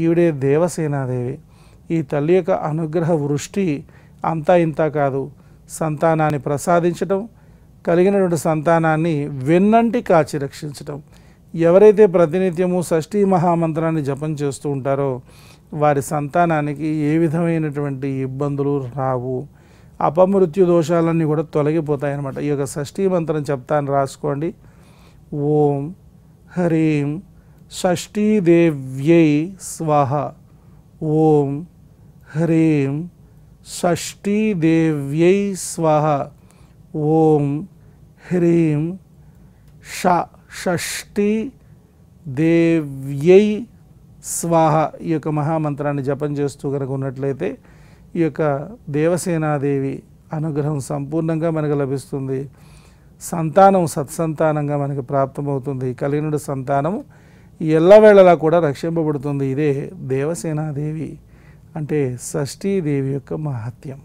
ఈవిడే దేవసేనాదేవి ఈ తల్లి యొక్క అనుగ్రహ వృష్టి అంతా ఇంత కాదు సంతానాన్ని ప్రసాదించడం కలిగినటువంటి సంతానాన్ని వెన్నంటి కాచి రక్షించడం ఎవరైతే ప్రతినిత్యము షష్ఠీ మహామంత్రాన్ని జపం చేస్తూ ఉంటారో వారి సంతానానికి ఏ విధమైనటువంటి ఇబ్బందులు రావు అపమృత్యు దోషాలన్నీ కూడా తొలగిపోతాయి అన్నమాట ఈ యొక్క షష్ఠీ మంత్రం చెప్తాను రాసుకోండి ఓం హరీం షష్ఠీదేవ్యై స్వాహ ఓం హ్రీం షష్ఠీదేవ్యై స్వాహ ఓం హ్రీం ష షష్ఠీ దేవ్యై స్వాహ ఈ యొక్క మహామంత్రాన్ని జపం చేస్తూ కనుక ఉన్నట్లయితే ఈ యొక్క దేవసేనాదేవి అనుగ్రహం సంపూర్ణంగా మనకు లభిస్తుంది సంతానం సత్సంతానంగా మనకి ప్రాప్తమవుతుంది కలిగినుడు సంతానము ఎల్లవేళలా కూడా రక్షింపబడుతుంది ఇదే దేవసేనాదేవి అంటే షష్ఠీదేవి యొక్క మహత్యం